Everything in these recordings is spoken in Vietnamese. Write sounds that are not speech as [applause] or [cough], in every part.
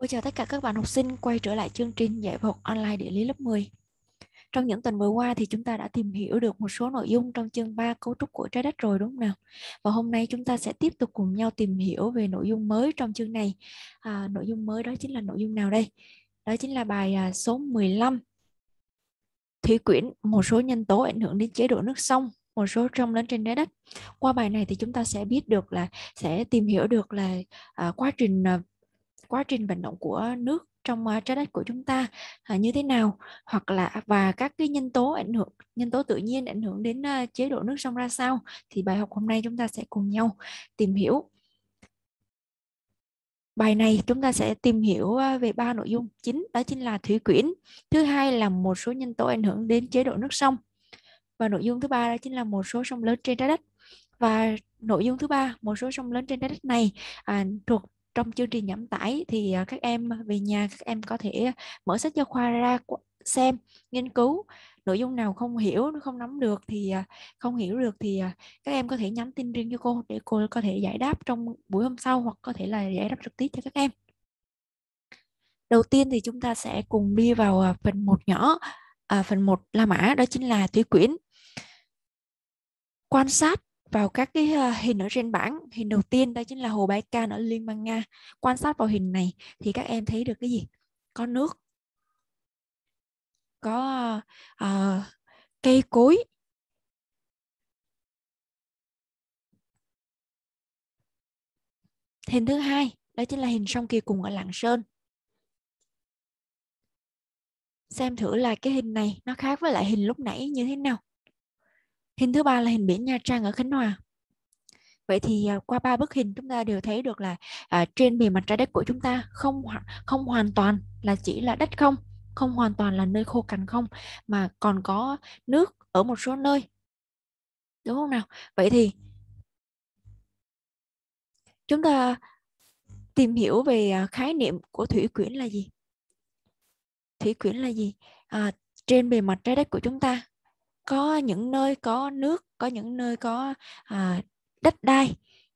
Ôi chào tất cả các bạn học sinh quay trở lại chương trình dạy học online địa lý lớp 10. Trong những tuần vừa qua thì chúng ta đã tìm hiểu được một số nội dung trong chương 3 cấu trúc của trái đất rồi đúng không nào? Và hôm nay chúng ta sẽ tiếp tục cùng nhau tìm hiểu về nội dung mới trong chương này. À, nội dung mới đó chính là nội dung nào đây? Đó chính là bài à, số 15. Thủy quyển, một số nhân tố ảnh hưởng đến chế độ nước sông một số trong lớn trên trái đất qua bài này thì chúng ta sẽ biết được là sẽ tìm hiểu được là à, quá trình à, quá trình vận động của nước trong à, trái đất của chúng ta à, như thế nào hoặc là và các cái nhân tố ảnh hưởng nhân tố tự nhiên ảnh hưởng đến à, chế độ nước sông ra sao thì bài học hôm nay chúng ta sẽ cùng nhau tìm hiểu bài này chúng ta sẽ tìm hiểu về ba nội dung chính đó chính là thủy quyển thứ hai là một số nhân tố ảnh hưởng đến chế độ nước sông và nội dung thứ ba đó chính là một số sông lớn trên trái đất và nội dung thứ ba một số sông lớn trên trái đất này à, thuộc trong chương trình giảm tải thì à, các em à, về nhà các em có thể mở sách giáo khoa ra xem nghiên cứu nội dung nào không hiểu không nắm được thì à, không hiểu được thì các em có thể nhắn tin riêng cho cô để cô có thể giải đáp trong buổi hôm sau hoặc có thể là giải đáp trực tiếp cho các em đầu tiên thì chúng ta sẽ cùng đi vào phần một nhỏ à, phần một la mã đó chính là tuyến quyển quan sát vào các cái ờ, hình ở trên bảng hình đầu tiên đây chính là hồ bãi Baikal ở Liên bang Nga quan sát vào hình này thì các em thấy được cái gì có nước có uh, cây cối hình thứ hai đó chính là hình sông kỳ cùng ở Lạng Sơn xem thử là cái hình này nó khác với lại hình lúc nãy như thế nào Hình thứ ba là hình biển Nha Trang ở Khánh Hòa. Vậy thì à, qua ba bức hình chúng ta đều thấy được là à, trên bề mặt trái đất của chúng ta không không hoàn toàn là chỉ là đất không, không hoàn toàn là nơi khô cằn không mà còn có nước ở một số nơi. Đúng không nào? Vậy thì chúng ta tìm hiểu về à, khái niệm của thủy quyển là gì? Thủy quyển là gì? À, trên bề mặt trái đất của chúng ta có những nơi có nước có những nơi có à, đất đai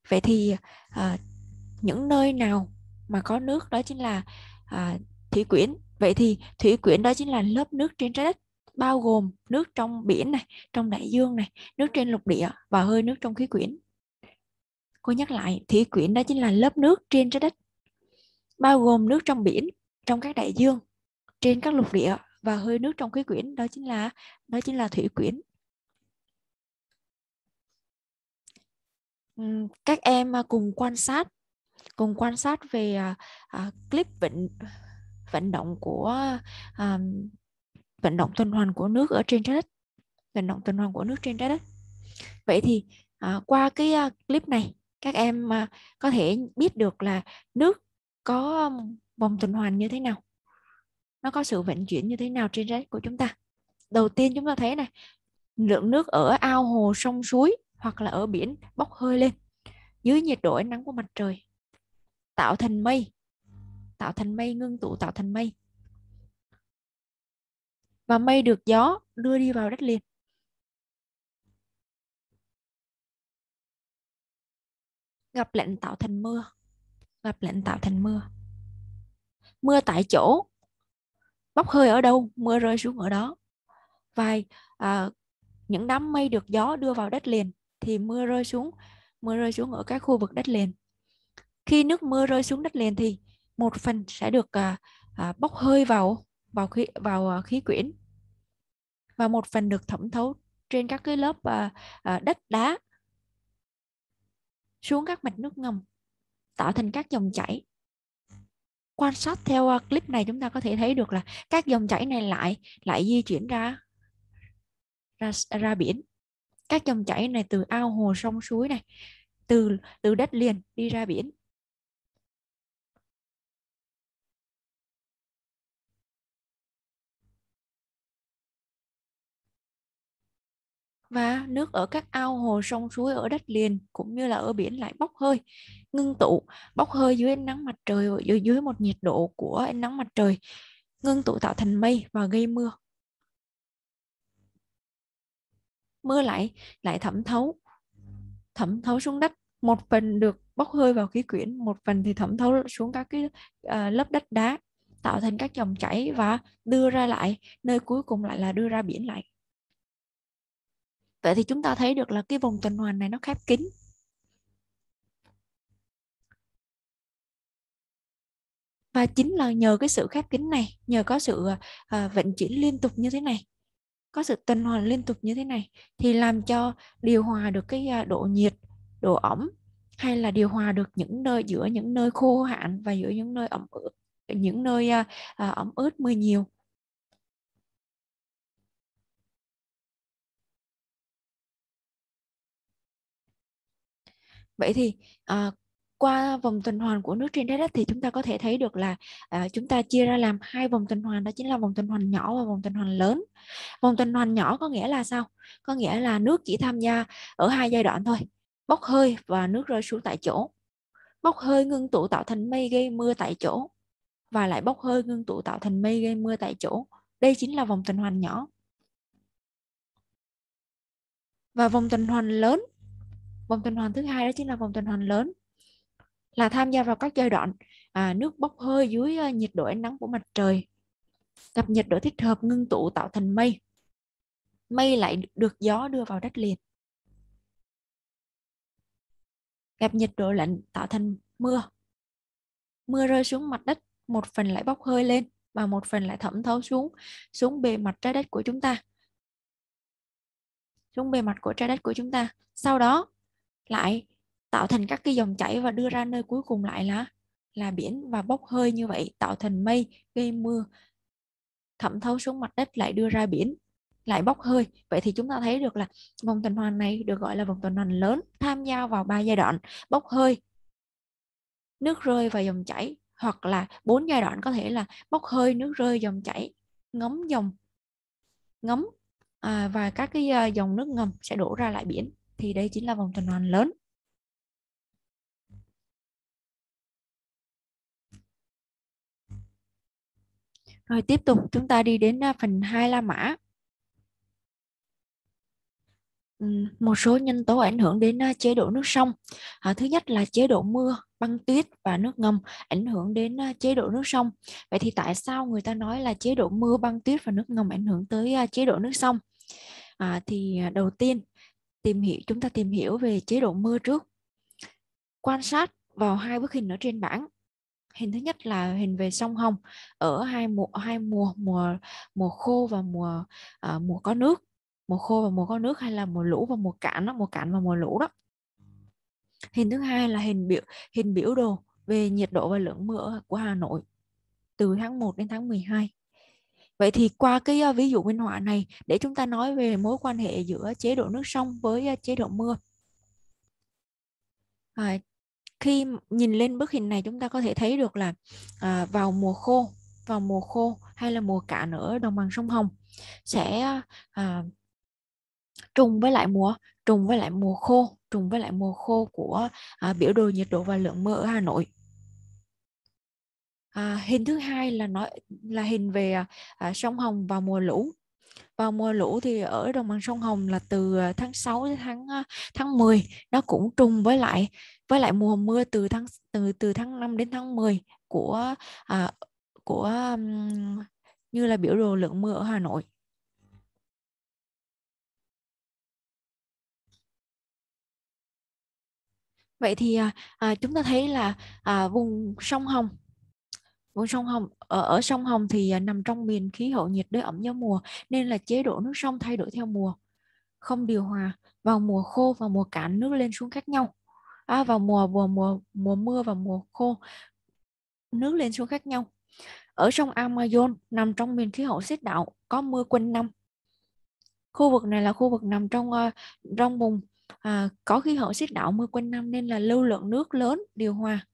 vậy thì à, những nơi nào mà có nước đó chính là à, thủy quyển vậy thì thủy quyển đó chính là lớp nước trên trái đất bao gồm nước trong biển này trong đại dương này nước trên lục địa và hơi nước trong khí quyển cô nhắc lại thủy quyển đó chính là lớp nước trên trái đất bao gồm nước trong biển trong các đại dương trên các lục địa và hơi nước trong khí quyển đó chính là đó chính là thủy quyển các em à, cùng quan sát cùng quan sát về uh, clip vận vận động của uh, vận động tuần hoàn của nước ở trên trái đất vận động tuần hoàn của nước trên trái đất vậy thì uh, qua cái uh, clip này các em uh, có thể biết được là nước có vòng tuần hoàn như thế nào nó có sự vận chuyển như thế nào trên đất của chúng ta đầu tiên chúng ta thấy này lượng nước ở ao hồ sông suối hoặc là ở biển bốc hơi lên dưới nhiệt độ ánh nắng của mặt trời tạo thành mây tạo thành mây ngưng tụ tạo thành mây và mây được gió đưa đi vào đất liền gặp lạnh tạo thành mưa gặp lạnh tạo thành mưa mưa tại chỗ bốc hơi ở đâu mưa rơi xuống ở đó vài à, những đám mây được gió đưa vào đất liền thì mưa rơi xuống mưa rơi xuống ở các khu vực đất liền khi nước mưa rơi xuống đất liền thì một phần sẽ được à, à, bốc hơi vào vào khí vào à, khí quyển và một phần được thẩm thấu trên các cái lớp à, à, đất đá xuống các mạch nước ngầm tạo thành các dòng chảy quan sát theo à, clip này chúng ta có thể thấy được là các dòng chảy này lại lại di chuyển ra ra ra biển các dòng chảy này từ ao hồ sông suối này từ từ đất liền đi ra biển và nước ở các ao hồ sông suối ở đất liền cũng như là ở biển lại bốc hơi ngưng tụ bốc hơi dưới ánh nắng mặt trời dưới dưới một nhiệt độ của ánh nắng mặt trời ngưng tụ tạo thành mây và gây mưa mưa lại lại thẩm thấu thẩm thấu xuống đất một phần được bốc hơi vào khí quyển một phần thì thẩm thấu xuống các cái uh, lớp đất đá tạo thành các dòng chảy và đưa ra lại nơi cuối cùng lại là đưa ra biển lại vậy thì chúng ta thấy được là cái vùng tuần hoàn này nó khép kín và chính là nhờ cái sự khép kín này nhờ có sự à, vận chuyển liên tục như thế này có sự tuần hoàn liên tục như thế này thì làm cho điều hòa được cái ờ, độ nhiệt độ ẩm hay là điều hòa được những nơi giữa những nơi khô hạn và giữa những nơi ẩm ướt những nơi à, ẩm ướt mưa nhiều vậy thì à, qua vòng tuần hoàn của nước trên trái đất thì chúng ta có thể thấy được là à, chúng ta chia ra làm hai vòng tuần hoàn đó chính là vòng tuần hoàn nhỏ và vòng tuần hoàn lớn vòng tuần hoàn nhỏ có nghĩa là sao có nghĩa là nước chỉ tham gia ở hai giai đoạn thôi bốc hơi và nước rơi xuống tại chỗ bốc hơi ngưng tụ tạo thành mây gây mưa tại chỗ và lại bốc hơi ngưng tụ tạo thành mây gây mưa tại chỗ đây chính là vòng tuần hoàn nhỏ và vòng tuần hoàn lớn vòng tuần hoàn thứ hai đó chính là vòng tuần hoàn lớn là tham gia vào các giai đoạn à, nước bốc hơi dưới à, nhiệt độ ánh nắng của mặt trời gặp nhiệt độ thích hợp ngưng tụ tạo thành mây mây lại được gió đưa vào đất liền gặp nhiệt độ lạnh tạo thành mưa mưa rơi xuống mặt đất một phần lại bốc hơi lên và một phần lại thẩm thấu xuống xuống bề mặt trái đất của chúng ta xuống bề mặt của trái đất của chúng ta sau đó lại tạo thành các cái dòng chảy và đưa ra nơi cuối cùng lại là là biển và bốc hơi như vậy tạo thành mây gây mưa thẩm thấu xuống mặt đất lại đưa ra biển lại bốc hơi vậy thì chúng ta thấy được là vòng tuần hoàn này được gọi là vòng tuần hoàn lớn tham gia vào ba giai đoạn bốc hơi nước rơi và dòng chảy hoặc là bốn giai đoạn có thể là bốc hơi nước rơi dòng chảy ngấm dòng ngấm à, và các cái à, dòng nước ngầm sẽ đổ ra lại biển thì đây chính là vòng tuần hoàn lớn Rồi tiếp tục chúng ta đi đến à, phần 2 La Mã. Ừ, một số nhân tố ảnh hưởng đến à, chế độ nước sông. À, thứ nhất là chế độ mưa, băng tuyết và nước ngầm ảnh hưởng đến chế độ nước sông. Vậy thì tại sao người ta nói là chế độ mưa, băng tuyết và nước ngầm ảnh hưởng tới chế độ nước sông? À, thì đầu tiên tìm hiểu chúng ta tìm hiểu về chế độ mưa trước quan sát vào hai bức hình ở trên bảng hình thứ nhất là hình về sông Hồng ở hai mùa hai mùa mùa mùa khô và mùa à, mùa có nước mùa khô và mùa có nước hay là mùa lũ và mùa cạn đó mùa cạn và mùa lũ đó hình thứ hai là hình biểu hình biểu đồ về nhiệt độ và lượng mưa của Hà Nội từ tháng 1 đến tháng 12 vậy thì qua cái ví dụ minh họa này để chúng ta nói về mối quan hệ giữa chế độ nước sông với chế độ mưa à, khi nhìn lên bức hình này chúng ta có thể thấy được là à, vào mùa khô vào mùa khô hay là mùa cạn ở đồng bằng sông Hồng sẽ à, trùng với lại mùa trùng với lại mùa khô trùng với lại mùa khô của à, biểu đồ nhiệt độ và lượng mưa ở Hà Nội à, hình thứ hai là nói là hình về à, à, sông Hồng vào mùa lũ vào mùa lũ thì ở đồng bằng sông Hồng là từ à, tháng 6 đến tháng à, tháng 10 nó cũng trùng với lại với lại mùa mưa từ tháng từ từ tháng 5 đến tháng 10 của à, của um, như là biểu đồ lượng mưa ở Hà Nội. Vậy thì à, chúng ta thấy là à, vùng sông Hồng vùng sông Hồng ở, ở sông Hồng thì à, nằm trong miền khí hậu nhiệt đới ẩm gió mùa nên là chế độ nước sông thay đổi theo mùa không điều hòa vào mùa khô và mùa cạn nước lên xuống khác nhau à, vào mùa mùa mùa mùa mưa và mùa khô nước lên xuống khác nhau ở sông Amazon nằm trong miền khí hậu xích đạo có mưa quanh năm khu vực này là khu vực nằm trong à, trong vùng à, có khí hậu xích đạo mưa quanh năm nên là lưu lượng nước lớn điều hòa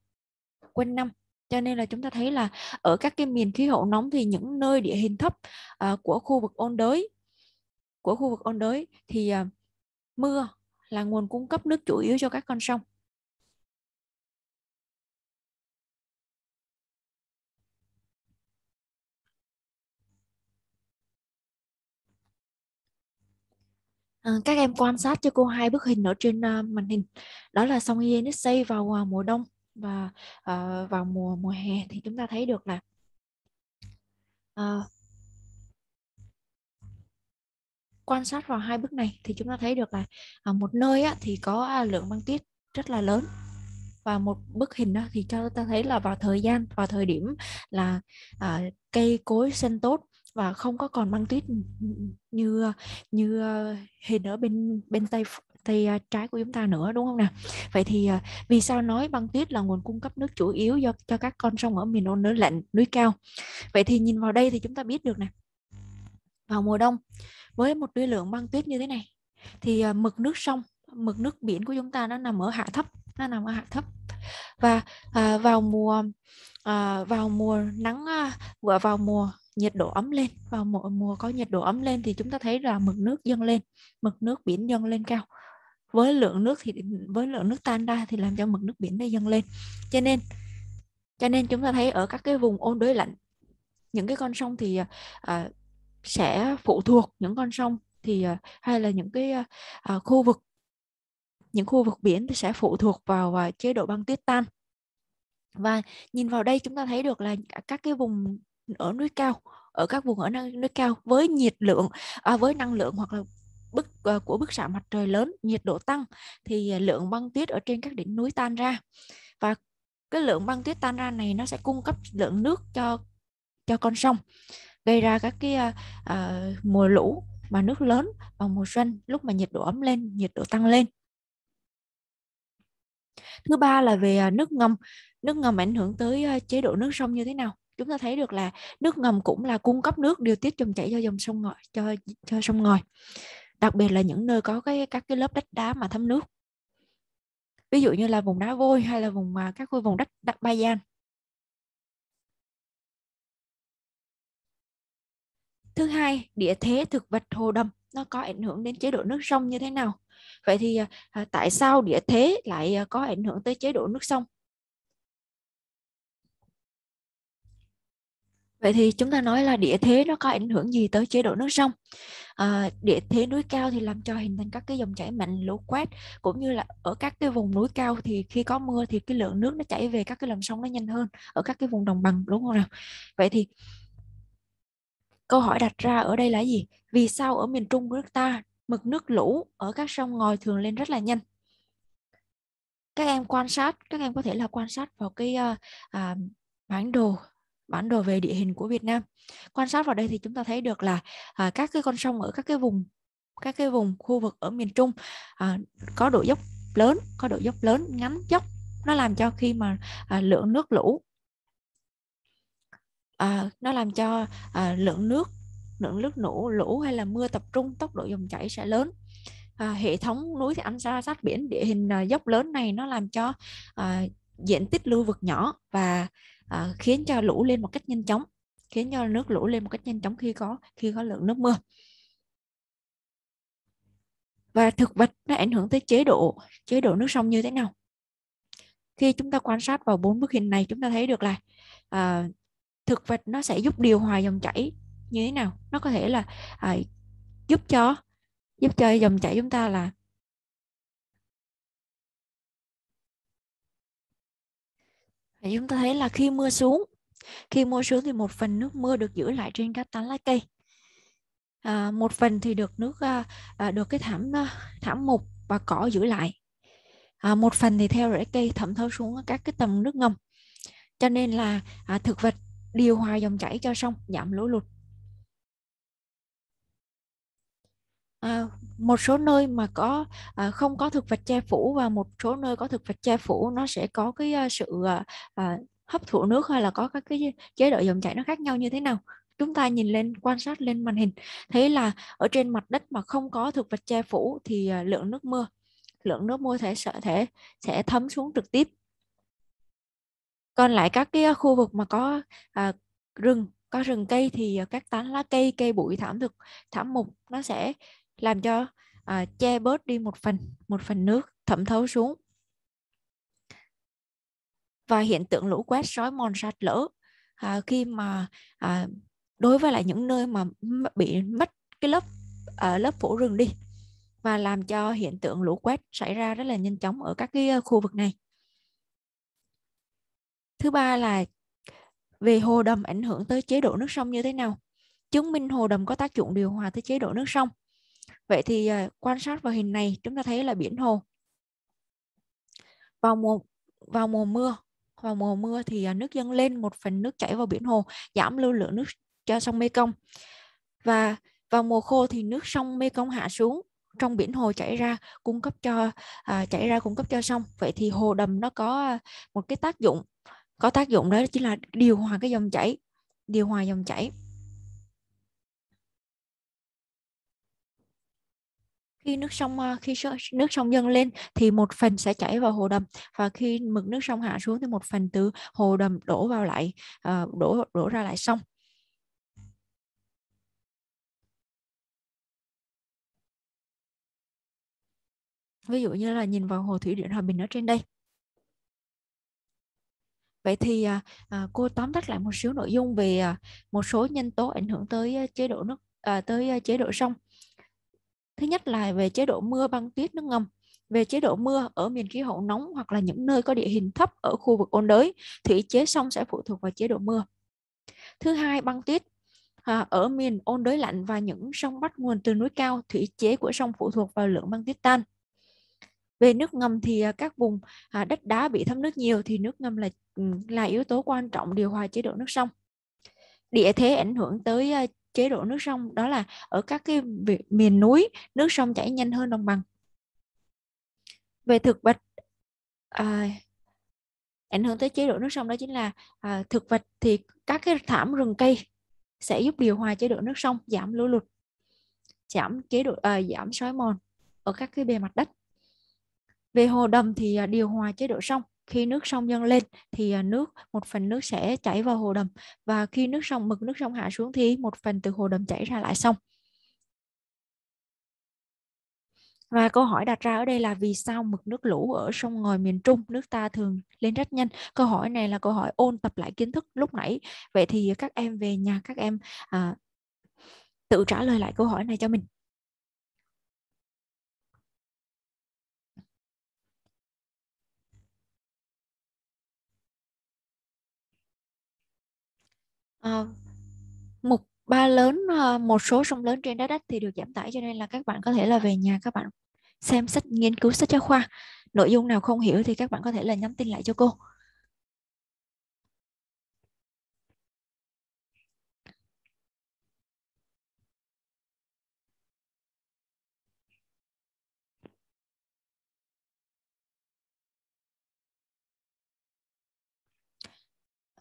quanh năm cho nên là chúng ta thấy là ở các cái miền khí hậu nóng thì những nơi địa hình thấp uh, của khu vực ôn đới của khu vực ôn đới thì uh, mưa là nguồn cung cấp nước chủ yếu cho các con sông à, các em quan sát cho cô hai bức hình ở trên màn hình đó là sông Yenisei vào mùa đông và uh, vào mùa mùa hè thì chúng ta thấy được là uh, quan sát vào hai bức này thì chúng ta thấy được là uh, một nơi á, thì có à, lượng băng tuyết rất là lớn và một bức hình đó thì cho ta thấy là vào thời gian vào thời điểm là à, cây cối xanh tốt và không có còn băng tuyết ừ, ừ, như như ờ, hình ở bên bên tây tay trái của chúng ta nữa đúng không nào vậy thì à, vì sao nói băng tuyết là nguồn cung cấp nước chủ yếu do cho các con sông ở miền ôn núi lạnh núi cao vậy thì nhìn vào đây thì chúng ta biết được nè vào mùa đông với một lưu lượng băng tuyết như thế này thì à, mực nước sông mực nước biển của chúng ta nó nằm ở hạ thấp nó nằm ở hạ thấp và à, vào mùa à, vào mùa nắng à, vào mùa nhiệt độ ấm lên vào mùa mùa có nhiệt độ ấm lên thì chúng ta thấy là mực nước dâng lên mực nước biển dâng lên cao với lượng nước thì với lượng nước tan ra thì làm cho mực nước biển đây dâng lên cho nên cho nên chúng ta thấy ở các cái vùng ôn đới lạnh những cái con sông thì à, à, sẽ phụ thuộc những con sông thì à, hay là những cái à, khu vực những khu vực biển thì sẽ phụ thuộc vào à, chế độ băng tuyết tan và nhìn vào đây chúng ta thấy được là các cái vùng ở núi cao ở các vùng ở nơi cao với nhiệt lượng à, với năng lượng hoặc là bức ờ, của bức xạ mặt trời lớn nhiệt độ tăng thì ờ, lượng băng tuyết ở trên các đỉnh núi tan ra và cái lượng băng tuyết tan ra này nó sẽ cung cấp lượng nước cho cho con sông gây ra các cái uh, mùa lũ mà nước lớn vào mùa xuân lúc mà nhiệt độ ấm lên nhiệt độ tăng lên thứ ba là về nước ngầm nước ngầm ảnh hưởng tới chế độ nước sông như thế nào chúng ta thấy được là nước ngầm cũng là cung cấp nước điều tiết dòng chảy cho dòng sông ngòi cho cho sông ngòi đặc biệt là những nơi có cái các cái lớp đất đá mà thấm nước ví dụ như là vùng đá vôi hay là vùng à, các khu vùng đất đất ba gian thứ hai địa thế thực vật hồ đầm nó có ảnh hưởng đến chế độ nước sông như thế nào vậy thì à, à, tại sao địa thế lại có ảnh hưởng tới chế độ nước sông Vậy thì chúng ta nói là địa thế nó có ảnh hưởng gì tới chế độ nước sông? À, địa thế núi cao thì làm cho hình thành các cái dòng chảy mạnh lũ quét cũng như là ở các cái vùng núi cao thì khi có mưa thì cái lượng nước nó chảy về các cái lòng sông nó nhanh hơn ở các cái vùng đồng bằng đúng không nào? Vậy thì câu hỏi đặt ra ở đây là gì? Vì sao ở miền Trung của nước ta mực nước lũ ở các sông ngòi thường lên rất là nhanh? Các em quan sát, các em có thể là quan sát vào cái uh, uh, bản đồ bản đồ về địa hình của Việt Nam quan sát vào đây thì chúng ta thấy được là à, các cái con sông ở các cái vùng các cái vùng khu vực ở miền Trung à, có độ dốc lớn có độ dốc lớn ngắn dốc nó làm cho khi mà à, lượng nước lũ à, nó làm cho à, lượng nước lượng nước nổ lũ hay là mưa tập trung tốc độ dòng chảy sẽ lớn à, hệ thống núi thì ăn ra sát biển địa hình à, dốc lớn này nó làm cho à, diện tích lưu vực nhỏ và à, khiến cho lũ lên một cách nhanh chóng khiến cho nước lũ lên một cách nhanh chóng khi có khi có lượng nước mưa và thực vật nó ảnh hưởng tới chế độ chế độ nước sông như thế nào khi chúng ta quan sát vào bốn bức hình này chúng ta thấy được là à, thực vật nó sẽ giúp điều hòa dòng chảy như thế nào nó có thể là à, giúp cho giúp cho dòng chảy chúng ta là vậy chúng ta thấy là khi mưa xuống, khi mưa xuống thì một phần nước mưa được giữ lại trên các tán lá cây. À, một phần thì được nước à, à được cái thảm à, thảm mục và cỏ giữ lại. À, một phần thì theo rễ cây thẩm thấu xuống các cái tầng nước ngầm. Cho nên là à, thực vật điều hòa dòng chảy cho sông giảm lũ lụt một số nơi mà có à, không có thực vật che phủ và một số nơi có thực vật che phủ nó sẽ có cái à, sự à, à, hấp thụ nước hay là có các cái chế độ dòng chảy nó khác nhau như thế nào chúng ta nhìn lên quan sát lên màn hình thấy là ở trên mặt đất mà không có thực vật che phủ thì à, lượng nước mưa lượng nước mưa thể sợ thể sẽ thấm xuống trực tiếp còn lại các cái à, khu vực mà có à, rừng có rừng cây thì các tán lá cây cây bụi thảm thực thảm mục nó sẽ làm cho à, che bớt đi một phần một phần nước thẩm thấu xuống và hiện tượng lũ quét sói mòn sạt lở à, khi mà à, đối với lại những nơi mà bị mất cái lớp à, lớp phủ rừng đi và làm cho hiện tượng lũ quét xảy ra rất là nhanh chóng ở các cái ờ, khu vực này thứ ba là về hồ đầm ảnh hưởng tới chế độ nước sông như thế nào chứng minh hồ đầm có tác dụng điều hòa tới chế độ nước sông Vậy thì ờ, quan sát vào hình này chúng ta thấy là biển hồ. Vào mùa vào mùa mưa, vào mùa mưa thì ờ, nước dâng lên một phần nước chảy vào biển hồ, giảm lưu lượng nước cho sông Mekong. Và vào mùa khô thì nước sông Mekong hạ xuống trong biển hồ chảy ra cung cấp cho à, chảy ra cung cấp cho sông vậy thì hồ đầm nó có ờ, một cái tác dụng có tác dụng đó chính là điều hòa cái dòng chảy điều hòa dòng chảy khi nước sông khi nước sông dâng lên thì một phần sẽ chảy vào hồ đầm và khi mực nước sông hạ xuống thì một phần từ hồ đầm đổ vào lại ờ, đổ đổ ra lại sông ví dụ như là nhìn vào hồ thủy điện hòa bình ở trên đây vậy thì à, à cô tóm tắt lại một số nội dung về à, một số nhân tố ảnh hưởng tới à, chế độ nước à, tới à, chế độ sông thứ nhất là về chế độ mưa băng tuyết nước ngầm về chế độ mưa ở miền khí hậu nóng hoặc là những nơi có địa hình thấp ở khu vực ôn đới thủy chế sông sẽ phụ thuộc vào chế độ mưa thứ hai băng tuyết à, ở miền ôn đới lạnh và những sông bắt nguồn từ núi cao thủy chế của sông phụ thuộc vào lượng băng tuyết tan về nước ngầm thì à, các vùng à, đất đá bị thấm nước nhiều thì nước ngầm là ừ, là yếu tố quan trọng điều hòa chế độ nước sông địa thế ảnh hưởng tới à, chế độ nước sông đó là ở các cái miền núi nước sông chảy nhanh hơn đồng bằng về thực vật à, ảnh hưởng tới chế độ nước sông đó chính là à, thực vật thì các cái thảm rừng cây sẽ giúp điều hòa chế độ nước sông giảm lũ lụt giảm chế độ à, giảm sói mòn ở các cái bề mặt đất về hồ đầm thì à, điều hòa chế độ sông khi nước sông dâng lên thì à, nước một phần nước sẽ chảy vào hồ đầm và khi nước sông mực nước sông hạ xuống thì một phần từ hồ đầm chảy ra lại sông Và câu hỏi đặt ra ở đây là vì sao mực nước lũ ở sông ngòi miền Trung nước ta thường lên rất nhanh? Câu hỏi này là câu hỏi ôn tập lại kiến thức lúc nãy. Vậy thì các em về nhà các em à, tự trả lời lại câu hỏi này cho mình. Ờ, mục ba lớn ờ, một số sông lớn trên đá đất thì được giảm tải cho nên là các bạn có thể là về nhà các bạn xem sách nghiên cứu sách giáo khoa nội dung nào không hiểu thì các bạn có thể là nhắn tin lại cho cô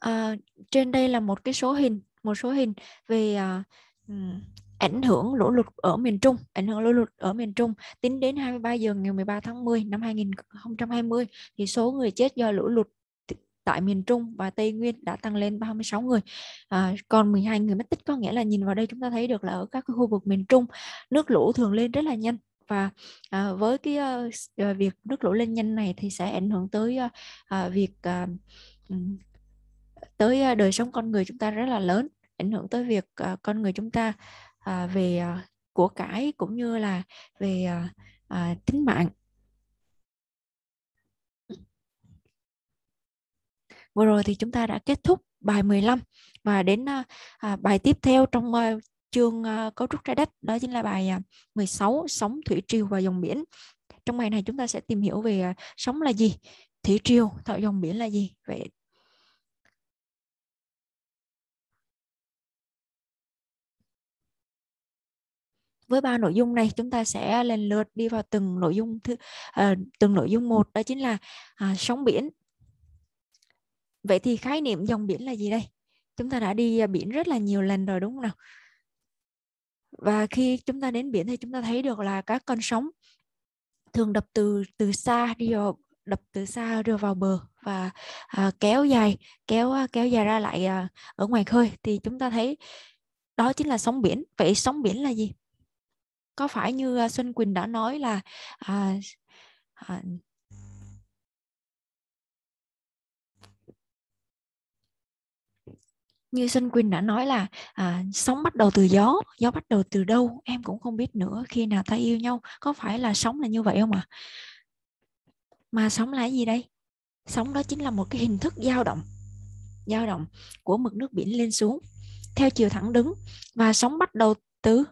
à, trên đây là một cái số hình một số hình về à, ảnh hưởng lũ lụt ở miền Trung, ảnh hưởng lũ lụt ở miền Trung tính đến 23 giờ ngày 13 tháng 10 năm 2020 thì số người chết do lũ lụt tại miền Trung và Tây Nguyên đã tăng lên 36 người. À, còn 12 người mất tích có nghĩa là nhìn vào đây chúng ta thấy được là ở các khu vực miền Trung nước lũ thường lên rất là nhanh và à, với cái à, việc nước lũ lên nhanh này thì sẽ ảnh hưởng tới à, việc à, tới à, đời sống con người chúng ta rất là lớn ảnh hưởng tới việc à, con người chúng ta à, về của cải cũng như là về tính mạng vừa rồi thì chúng ta đã kết thúc bài 15 và đến bài tiếp theo trong chương cấu trúc trái đất đó chính là bài à, 16 sóng thủy triều và dòng biển trong bài này chúng ta sẽ tìm hiểu về à, sóng là gì thủy triều tạo dòng biển là gì vậy với ba nội dung này chúng ta sẽ lần lượt đi vào từng nội dung thứ, uh, từng nội dung một đó chính là uh, sóng biển vậy thì khái niệm dòng biển là gì đây chúng ta đã đi à, biển rất là nhiều lần rồi đúng không nào và khi chúng ta đến biển thì chúng ta thấy được là các con sóng thường đập từ từ xa đi vào đập từ xa đưa vào bờ và à, kéo dài kéo à, kéo dài ra lại à, ở ngoài khơi thì chúng ta thấy đó chính là sóng biển vậy sóng biển là gì có phải như à, xuân quỳnh đã nói là à, à, như Xuân Quỳnh đã nói là à, sống bắt đầu từ gió, gió bắt đầu từ đâu em cũng không biết nữa khi nào ta yêu nhau. Có phải là sống là như vậy không ạ? À? Mà sống là gì đây? Sống đó chính là một cái hình thức dao động, dao động của mực nước biển lên xuống theo chiều thẳng đứng và sống bắt đầu từ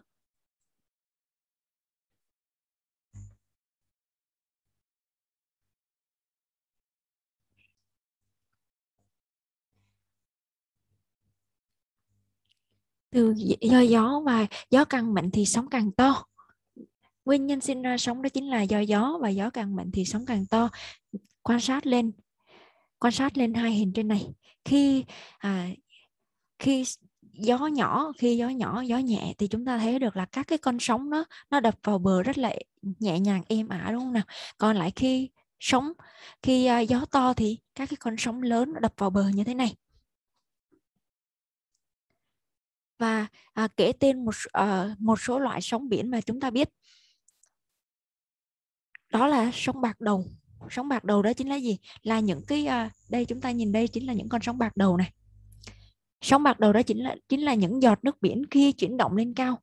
từ do gió và gió càng mạnh thì sóng càng to nguyên nhân sinh ra sóng đó chính là do gió và gió càng mạnh thì sóng càng to quan sát lên quan sát lên hai hình trên này khi à, khi gió nhỏ khi gió nhỏ gió nhẹ thì chúng ta thấy được là các cái con sóng nó nó đập vào bờ rất là nhẹ nhàng êm ả đúng không nào còn lại khi sóng khi à, gió to thì các cái con sóng lớn nó đập vào bờ như thế này và à, kể tên một à, một số loại sóng biển mà chúng ta biết đó là sóng bạc đầu sóng bạc đầu đó chính là gì là những cái à, đây chúng ta nhìn đây chính là những con sóng bạc đầu này sóng bạc đầu đó chính là chính là những giọt nước biển khi chuyển động lên cao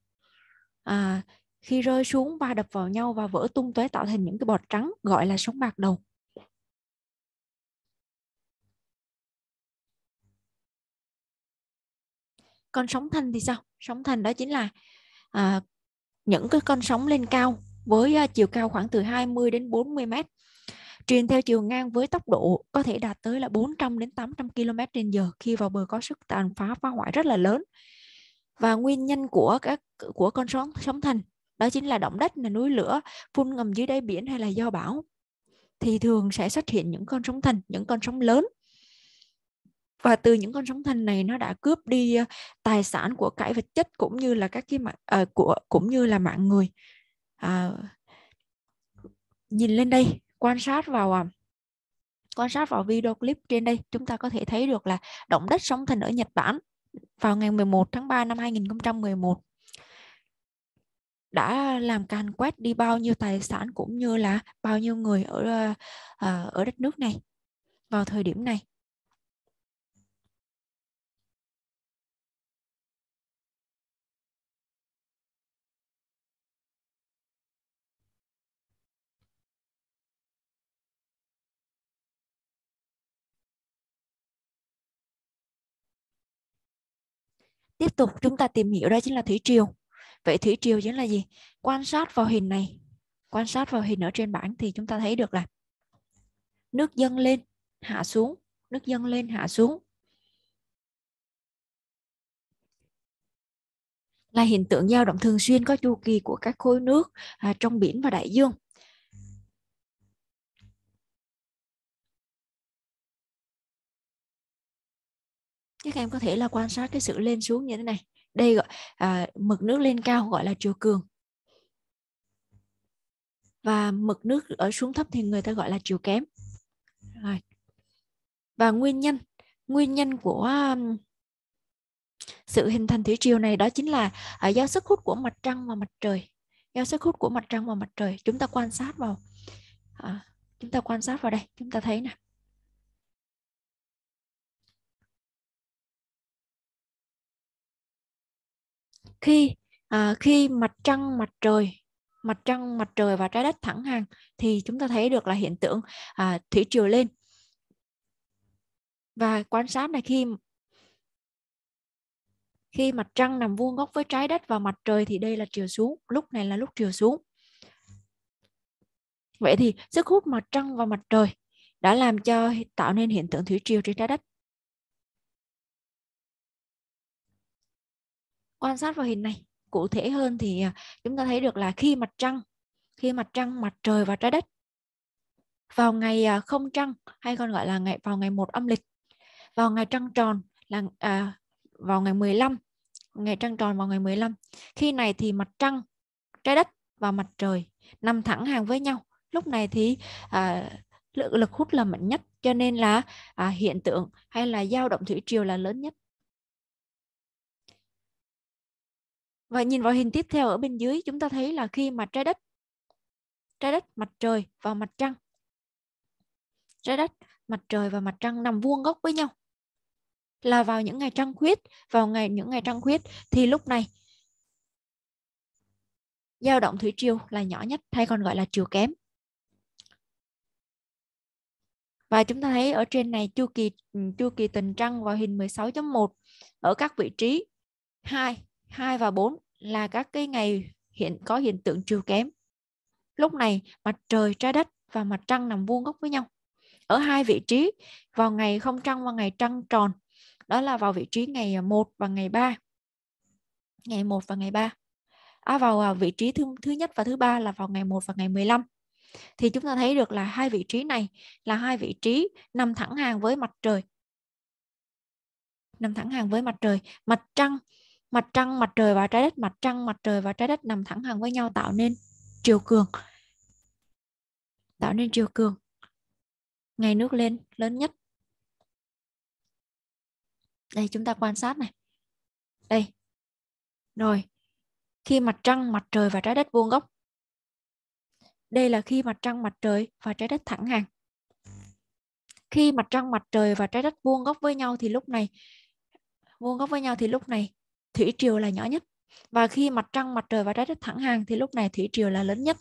à, khi rơi xuống và đập vào nhau và vỡ tung tóe tạo thành những cái bọt trắng gọi là sóng bạc đầu con sóng thanh thì sao sóng thanh đó chính là à, những cái con sóng lên cao với à, chiều cao khoảng từ 20 đến 40 mét truyền theo chiều ngang với tốc độ có thể đạt tới là 400 đến 800 km trên giờ khi vào bờ có sức tàn phá phá hoại rất là lớn và nguyên nhân của các của con sóng sóng thành đó chính là động đất là núi lửa phun ngầm dưới đáy biển hay là do bão thì thường sẽ xuất hiện những con sóng thành những con sóng lớn và từ những con sóng thần này nó đã cướp đi ờ, tài sản của cải vật chất cũng như là các cái mạng à, của cũng như là mạng người à, nhìn lên đây quan sát vào à, quan sát vào video clip trên đây chúng ta có thể thấy được là động đất sóng thần ở Nhật Bản vào ngày 11 tháng 3 năm 2011 đã làm càn quét đi bao nhiêu tài sản cũng như là bao nhiêu người ở ờ, ở đất nước này vào thời điểm này tiếp tục chúng ta tìm hiểu đó chính là thủy triều vậy thủy triều chính là gì quan sát vào hình này quan sát vào hình ở trên bảng thì chúng ta thấy được là nước dâng lên hạ xuống nước dâng lên hạ xuống là hiện tượng dao động thường xuyên có chu kỳ của các khối nước à, trong biển và đại dương các em có thể là quan sát cái sự lên xuống như thế này đây gọi à, mực nước lên cao gọi là chiều cường và mực nước ở xuống thấp thì người ta gọi là chiều kém Rồi. và nguyên nhân nguyên nhân của sự hình thành thủy triều này đó chính là à, do sức hút của mặt trăng và mặt trời do sức hút của mặt trăng và mặt trời chúng ta quan sát vào à, chúng ta quan sát vào đây chúng ta thấy nè khi à, khi mặt trăng mặt trời mặt trăng mặt trời và trái đất thẳng hàng thì chúng ta thấy được là hiện tượng à, thủy triều lên và quan sát này khi khi mặt trăng nằm vuông góc với trái đất và mặt trời thì đây là chiều xuống lúc này là lúc chiều xuống vậy thì sức hút mặt trăng và mặt trời đã làm cho tạo nên hiện tượng thủy triều trên trái đất quan sát vào hình này cụ thể hơn thì à, chúng ta thấy được là khi mặt trăng khi mặt trăng mặt trời và trái đất vào ngày à, không trăng hay còn gọi là ngày vào ngày một âm lịch vào ngày trăng tròn là à, vào ngày 15 ngày trăng tròn vào ngày 15 khi này thì mặt trăng trái đất và mặt trời nằm thẳng hàng với nhau lúc này thì à, lực, lực hút là mạnh nhất cho nên là à, hiện tượng hay là dao động thủy triều là lớn nhất Và nhìn vào hình tiếp theo ở bên dưới, chúng ta thấy là khi mà trái đất, trái đất, mặt trời và mặt trăng, trái đất, mặt trời và mặt trăng nằm vuông góc với nhau là vào những ngày trăng khuyết, vào ngày những ngày trăng khuyết thì lúc này dao động thủy triều là nhỏ nhất hay còn gọi là triều kém. Và chúng ta thấy ở trên này chu kỳ chu kỳ tình trăng vào hình 16.1 ở các vị trí 2, 2 và 4 là các cái ngày hiện có hiện tượng chiều kém. Lúc này mặt trời, trái đất và mặt trăng nằm vuông góc với nhau. Ở hai vị trí vào ngày không trăng và ngày trăng tròn. Đó là vào vị trí ngày 1 và ngày 3. Ngày 1 và ngày 3. À, vào à, vị trí thứ, thứ nhất và thứ ba là vào ngày 1 và ngày 15. Thì chúng ta thấy được là hai vị trí này là hai vị trí nằm thẳng hàng với mặt trời. Nằm thẳng hàng với mặt trời. Mặt trăng mặt trăng mặt trời và trái đất mặt trăng mặt trời và trái đất nằm thẳng hàng với nhau tạo nên chiều cường tạo nên chiều cường ngày nước lên lớn nhất đây chúng ta quan sát này đây rồi khi mặt trăng mặt trời và trái đất vuông góc đây là khi mặt trăng mặt trời và trái đất thẳng hàng khi mặt trăng mặt trời và trái đất vuông góc với nhau thì lúc này vuông góc với nhau thì lúc này thủy triều là nhỏ nhất và khi mặt trăng mặt trời và trái đất thẳng hàng thì lúc này thủy triều là lớn nhất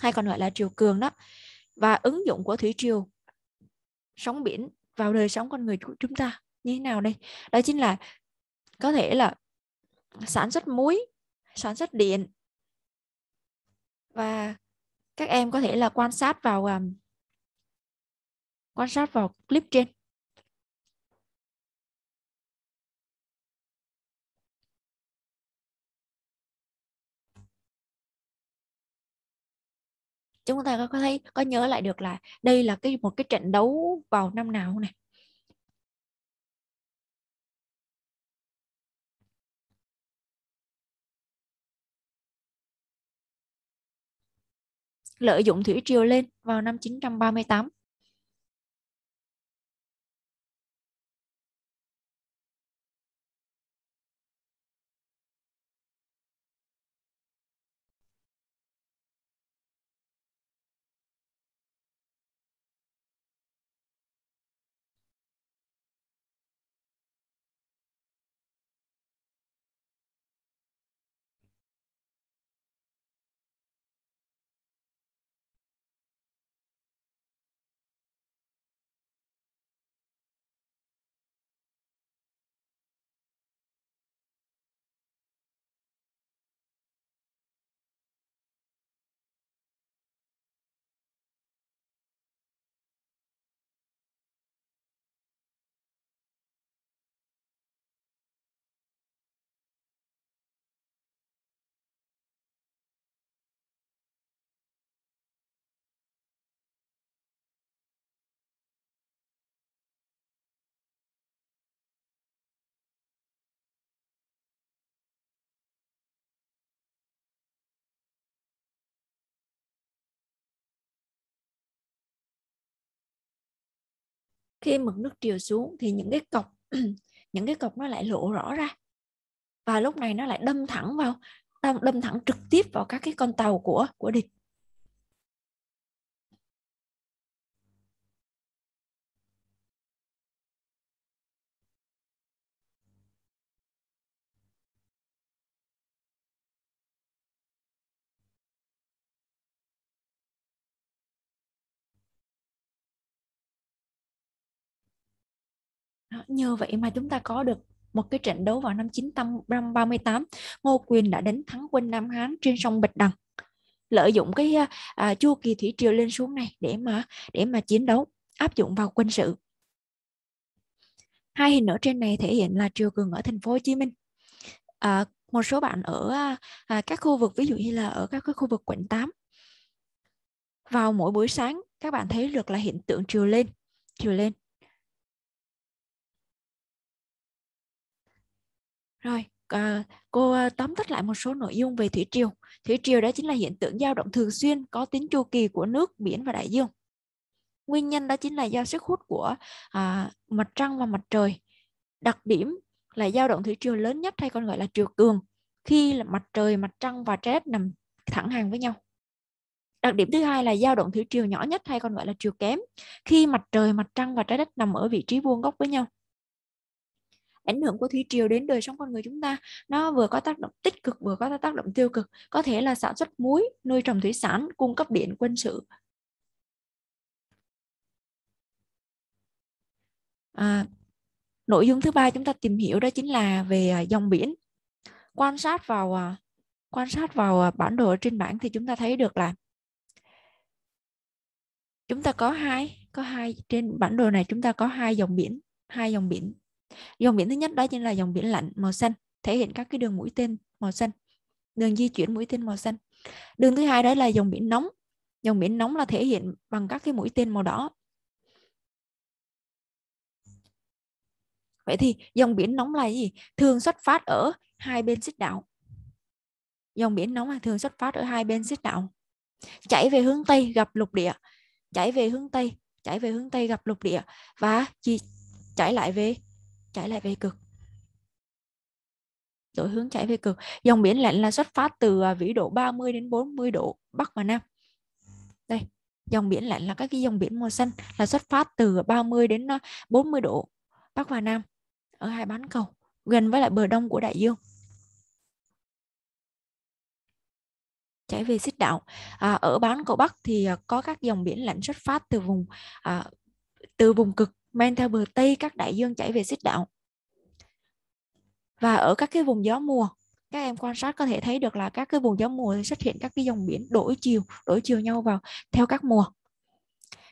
hay còn gọi là triều cường đó và ứng dụng của thủy triều sóng biển vào đời sống con người của chúng ta như thế nào đây đó chính là có thể là sản xuất muối sản xuất điện và các em có thể là quan sát vào um, quan sát vào clip trên chúng ta có thấy có nhớ lại được là đây là cái một cái trận đấu vào năm nào không này lợi dụng thủy triều lên vào năm 938 khi mực nước triều xuống thì những cái cọc [clears throat] những cái cọc nó lại lộ rõ ra và lúc này nó lại đâm thẳng vào đâm, đâm thẳng trực tiếp vào các cái con tàu của của địch như vậy mà chúng ta có được một cái trận đấu vào năm 938 Ngô Quyền đã đánh thắng quân Nam Hán trên sông Bạch Đằng lợi dụng cái à, chu kỳ thủy triều lên xuống này để mà để mà chiến đấu áp dụng vào quân sự hai hình ở trên này thể hiện là triều cường ở thành phố Hồ Chí Minh à, một số bạn ở à, các khu vực ví dụ như là ở các cái khu vực quận 8 vào mỗi buổi sáng các bạn thấy được là hiện tượng triều lên triều lên Rồi, à, cô ờ, tóm tắt lại một số nội dung về thủy triều. Thủy triều đó chính là hiện tượng dao động thường xuyên có tính chu kỳ của nước, biển và đại dương. Nguyên nhân đó chính là do sức hút của à, mặt trăng và mặt trời. Đặc điểm là dao động thủy triều lớn nhất hay còn gọi là triều cường khi là mặt trời, mặt trăng và trái đất nằm thẳng hàng với nhau. Đặc điểm thứ hai là dao động thủy triều nhỏ nhất hay còn gọi là triều kém khi mặt trời, mặt trăng và trái đất nằm ở vị trí vuông góc với nhau ảnh hưởng của thủy triều đến đời sống con người chúng ta nó vừa có tác động tích cực vừa có tác động tiêu cực có thể là sản xuất muối nuôi trồng thủy sản cung cấp điện quân sự à, nội dung thứ ba chúng ta tìm hiểu đó chính là về à, dòng biển quan sát vào à, quan sát vào à, bản đồ trên bảng thì chúng ta thấy được là chúng ta có hai có hai trên bản đồ này chúng ta có hai dòng biển hai dòng biển dòng biển thứ nhất đó chính là dòng biển lạnh màu xanh thể hiện các cái đường mũi tên màu xanh đường di chuyển mũi tên màu xanh đường thứ hai đó là dòng biển nóng dòng biển nóng là thể hiện bằng các cái mũi tên màu đỏ vậy thì dòng biển nóng là gì thường xuất phát ở hai bên xích đạo dòng biển nóng là thường xuất phát ở hai bên xích đạo chảy về hướng tây gặp lục địa chảy về hướng tây chảy về hướng tây gặp lục địa và chỉ chảy lại về chạy lại về cực đổi hướng chạy về cực dòng biển lạnh là xuất phát từ à, vĩ độ 30 đến 40 độ bắc và nam đây dòng biển lạnh là các cái dòng biển màu xanh là xuất phát từ 30 đến 40 à, độ bắc và nam ở hai bán cầu gần với lại bờ đông của đại dương chảy về xích đạo à, ở bán cầu bắc thì à, có các dòng biển lạnh xuất phát từ vùng à, từ vùng cực mang theo bờ Tây các đại dương chảy về xích đạo. Và ở các cái vùng gió mùa, các em quan sát có thể thấy được là các cái vùng gió mùa xuất hiện các cái dòng biển đổi chiều, đổi chiều nhau vào theo các mùa.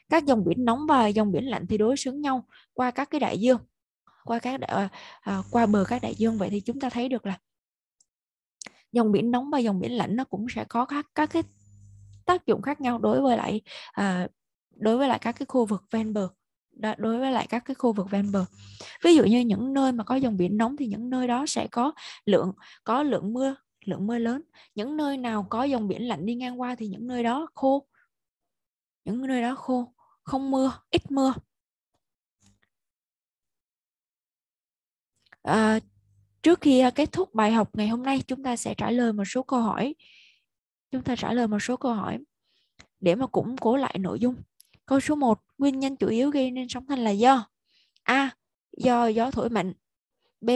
Các dòng biển nóng và dòng biển lạnh thì đối xứng nhau qua các cái đại dương, qua các đại, ờ, à, qua bờ các đại dương vậy thì chúng ta thấy được là dòng biển nóng và dòng biển lạnh nó cũng sẽ có các các cái tác dụng khác nhau đối với lại à, đối với lại các cái khu vực ven bờ đối với lại các cái khu vực ven bờ ví dụ như những nơi mà có dòng biển nóng thì những nơi đó sẽ có lượng có lượng mưa lượng mưa lớn những nơi nào có dòng biển lạnh đi ngang qua thì những nơi đó khô những nơi đó khô không mưa ít mưa à, trước khi à, kết thúc bài học ngày hôm nay chúng ta sẽ trả lời một số câu hỏi chúng ta trả lời một số câu hỏi để mà củng cố lại nội dung Câu số 1, nguyên nhân chủ yếu gây nên sóng thần là do A. Do gió thổi mạnh B.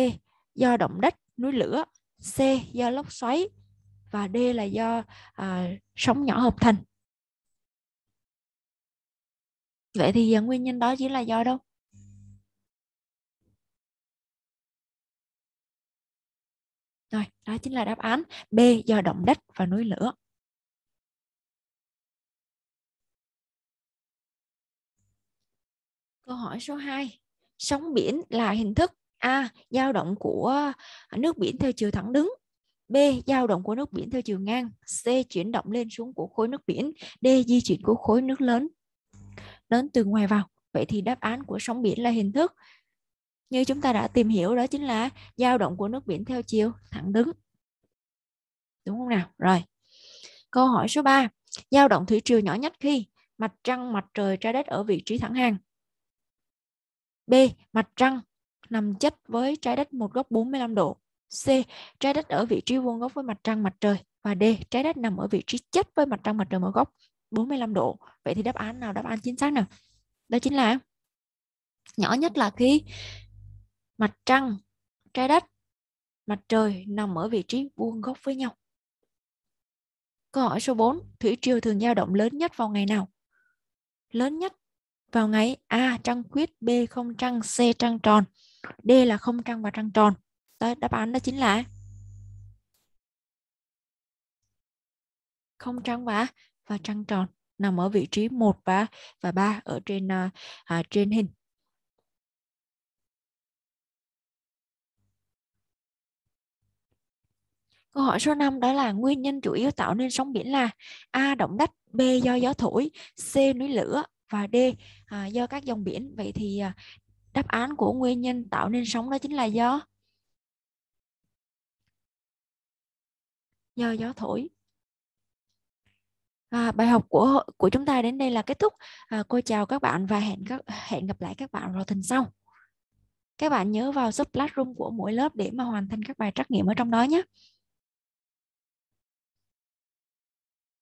Do động đất, núi lửa C. Do lốc xoáy và D là do à, sóng nhỏ hợp thành Vậy thì à, nguyên nhân đó chỉ là do đâu? Rồi, đó chính là đáp án B do động đất và núi lửa. Câu hỏi số 2. Sóng biển là hình thức A. dao động của nước biển theo chiều thẳng đứng. B. dao động của nước biển theo chiều ngang. C. Chuyển động lên xuống của khối nước biển. D. Di chuyển của khối nước lớn lớn từ ngoài vào. Vậy thì đáp án của sóng biển là hình thức như chúng ta đã tìm hiểu đó chính là dao động của nước biển theo chiều thẳng đứng. Đúng không nào? Rồi. Câu hỏi số 3. Dao động thủy triều nhỏ nhất khi mặt trăng, mặt trời, trái đất ở vị trí thẳng hàng. B. Mặt trăng nằm chết với trái đất một góc 45 độ. C. Trái đất ở vị trí vuông góc với mặt trăng mặt trời. Và D. Trái đất nằm ở vị trí chết với mặt trăng mặt trời một góc 45 độ. Vậy thì đáp án nào đáp án chính xác nào? Đó chính là nhỏ nhất là khi mặt trăng, trái đất, mặt trời nằm ở vị trí vuông góc với nhau. Câu hỏi số 4. Thủy triều thường dao động lớn nhất vào ngày nào? Lớn nhất vào ngày A trăng khuyết, B không trăng, C trăng tròn, D là không trăng và trăng tròn. Đấy, đáp án đó chính là không trăng và và trăng tròn nằm ở vị trí 1 và và 3 ở trên à, à, trên hình. Câu hỏi số 5 đó là nguyên nhân chủ yếu tạo nên sóng biển là A. Động đất B. Do gió thổi C. Núi lửa và D à, do các dòng biển. Vậy thì à, đáp án của nguyên nhân tạo nên sóng đó chính là do do gió thổi. À, bài học của của chúng ta đến đây là kết thúc. À, cô chào các bạn và hẹn các hẹn gặp lại các bạn vào tuần sau. Các bạn nhớ vào sub classroom của mỗi lớp để mà hoàn thành các bài trắc nghiệm ở trong đó nhé.